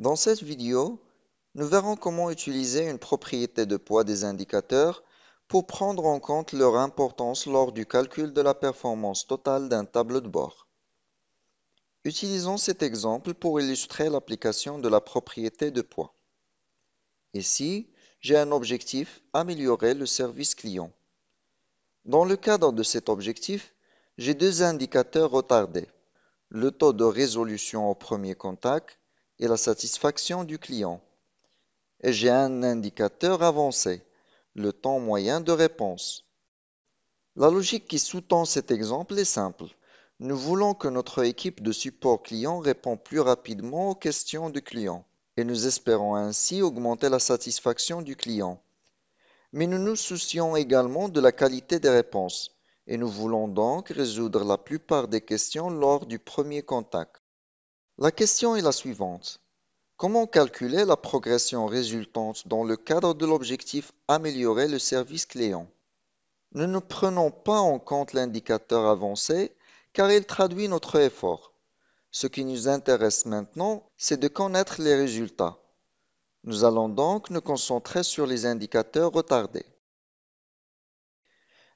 Dans cette vidéo, nous verrons comment utiliser une propriété de poids des indicateurs pour prendre en compte leur importance lors du calcul de la performance totale d'un tableau de bord. Utilisons cet exemple pour illustrer l'application de la propriété de poids. Ici, j'ai un objectif améliorer le service client. Dans le cadre de cet objectif, j'ai deux indicateurs retardés, le taux de résolution au premier contact et la satisfaction du client. Et j'ai un indicateur avancé, le temps moyen de réponse. La logique qui sous-tend cet exemple est simple. Nous voulons que notre équipe de support client réponde plus rapidement aux questions du client et nous espérons ainsi augmenter la satisfaction du client. Mais nous nous soucions également de la qualité des réponses et nous voulons donc résoudre la plupart des questions lors du premier contact. La question est la suivante: comment calculer la progression résultante dans le cadre de l'objectif améliorer le service client? Nous ne prenons pas en compte l'indicateur avancé car il traduit notre effort. Ce qui nous intéresse maintenant, c'est de connaître les résultats. Nous allons donc nous concentrer sur les indicateurs retardés.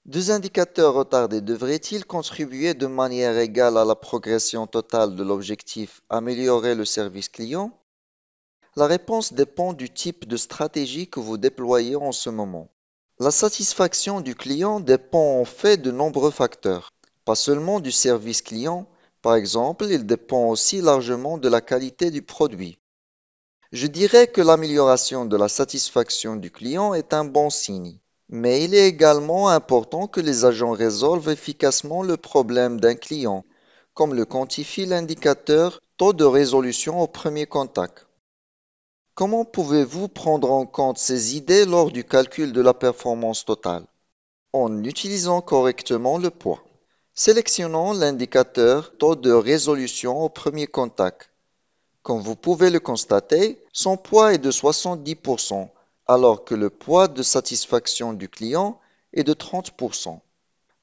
Deux indicateurs retardés devraient-ils contribuer de manière égale à la progression totale de l'objectif améliorer le service client? La réponse dépend du type de stratégie que vous déployez en ce moment. La satisfaction du client dépend en fait de nombreux facteurs, pas seulement du service client, par exemple, il dépend aussi largement de la qualité du produit. Je dirais que l'amélioration de la satisfaction du client est un bon signe. Mais il est également important que les agents résolvent efficacement le problème d'un client, comme le quantifie l'indicateur taux de résolution au premier contact. Comment pouvez-vous prendre en compte ces idées lors du calcul de la performance totale En utilisant correctement le poids. Sélectionnons l'indicateur taux de résolution au premier contact. Comme vous pouvez le constater, son poids est de 70%, alors que le poids de satisfaction du client est de 30%.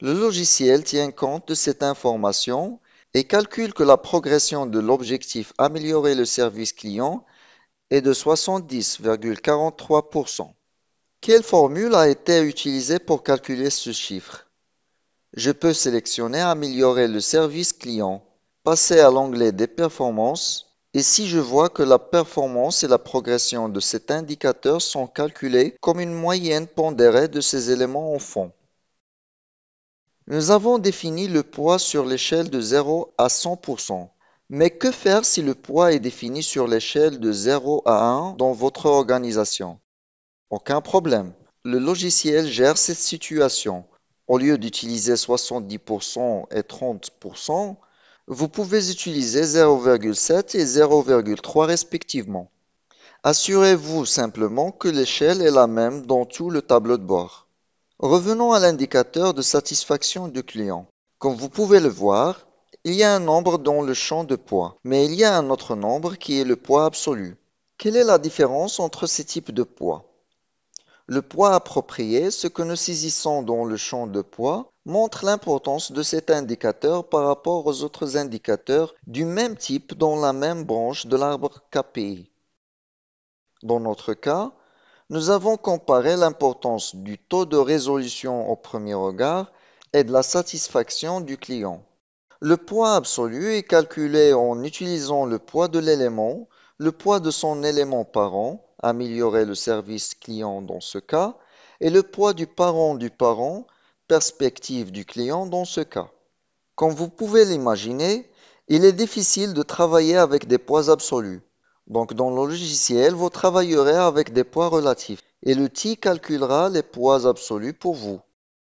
Le logiciel tient compte de cette information et calcule que la progression de l'objectif améliorer le service client est de 70,43%. Quelle formule a été utilisée pour calculer ce chiffre Je peux sélectionner améliorer le service client, passer à l'onglet des performances et si je vois que la performance et la progression de cet indicateur sont calculées comme une moyenne pondérée de ces éléments en fond. Nous avons défini le poids sur l'échelle de 0 à 100%. Mais que faire si le poids est défini sur l'échelle de 0 à 1 dans votre organisation Aucun problème. Le logiciel gère cette situation. Au lieu d'utiliser 70% et 30%, vous pouvez utiliser 0,7 et 0,3 respectivement. Assurez-vous simplement que l'échelle est la même dans tout le tableau de bord. Revenons à l'indicateur de satisfaction du client. Comme vous pouvez le voir, il y a un nombre dans le champ de poids, mais il y a un autre nombre qui est le poids absolu. Quelle est la différence entre ces types de poids le poids approprié, ce que nous saisissons dans le champ de poids, montre l'importance de cet indicateur par rapport aux autres indicateurs du même type dans la même branche de l'arbre KPI. Dans notre cas, nous avons comparé l'importance du taux de résolution au premier regard et de la satisfaction du client. Le poids absolu est calculé en utilisant le poids de l'élément, le poids de son élément parent, améliorer le service client dans ce cas, et le poids du parent du parent, perspective du client dans ce cas. Comme vous pouvez l'imaginer, il est difficile de travailler avec des poids absolus. Donc dans le logiciel, vous travaillerez avec des poids relatifs et l'outil calculera les poids absolus pour vous.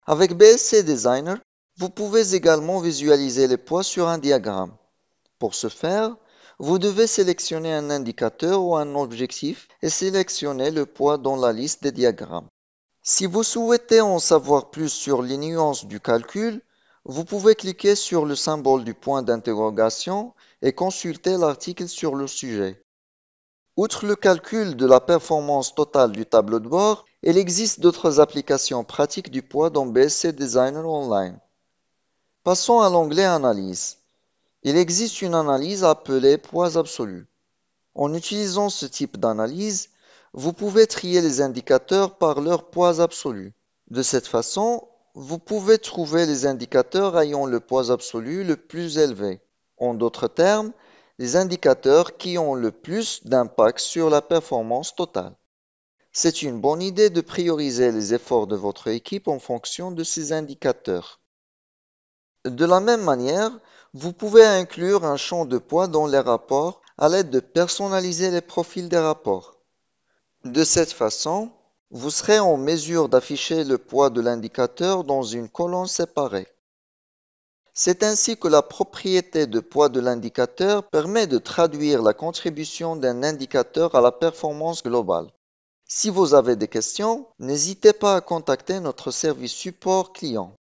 Avec BSC Designer, vous pouvez également visualiser les poids sur un diagramme. Pour ce faire, vous devez sélectionner un indicateur ou un objectif et sélectionner le poids dans la liste des diagrammes. Si vous souhaitez en savoir plus sur les nuances du calcul, vous pouvez cliquer sur le symbole du point d'interrogation et consulter l'article sur le sujet. Outre le calcul de la performance totale du tableau de bord, il existe d'autres applications pratiques du poids dans BSC Designer Online. Passons à l'onglet Analyse. Il existe une analyse appelée poids absolu. En utilisant ce type d'analyse, vous pouvez trier les indicateurs par leur poids absolu. De cette façon, vous pouvez trouver les indicateurs ayant le poids absolu le plus élevé. En d'autres termes, les indicateurs qui ont le plus d'impact sur la performance totale. C'est une bonne idée de prioriser les efforts de votre équipe en fonction de ces indicateurs. De la même manière, vous pouvez inclure un champ de poids dans les rapports à l'aide de personnaliser les profils des rapports. De cette façon, vous serez en mesure d'afficher le poids de l'indicateur dans une colonne séparée. C'est ainsi que la propriété de poids de l'indicateur permet de traduire la contribution d'un indicateur à la performance globale. Si vous avez des questions, n'hésitez pas à contacter notre service support client.